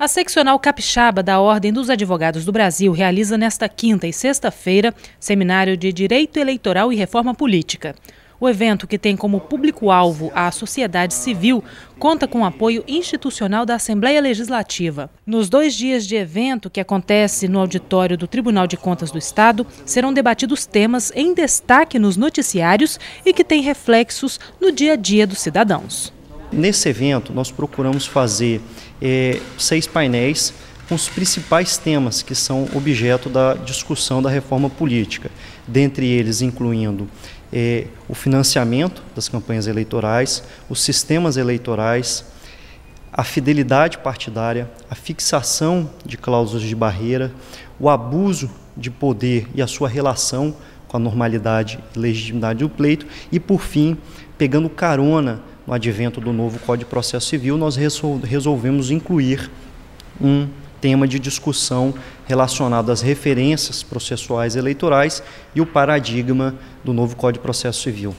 A seccional capixaba da Ordem dos Advogados do Brasil realiza nesta quinta e sexta-feira seminário de Direito Eleitoral e Reforma Política. O evento, que tem como público-alvo a sociedade civil, conta com o apoio institucional da Assembleia Legislativa. Nos dois dias de evento, que acontece no auditório do Tribunal de Contas do Estado, serão debatidos temas em destaque nos noticiários e que têm reflexos no dia a dia dos cidadãos. Nesse evento, nós procuramos fazer é, seis painéis com os principais temas que são objeto da discussão da reforma política, dentre eles incluindo é, o financiamento das campanhas eleitorais, os sistemas eleitorais, a fidelidade partidária, a fixação de cláusulas de barreira, o abuso de poder e a sua relação com a normalidade e legitimidade do pleito, e, por fim, pegando carona no advento do novo Código de Processo Civil, nós resolvemos incluir um tema de discussão relacionado às referências processuais eleitorais e o paradigma do novo Código de Processo Civil.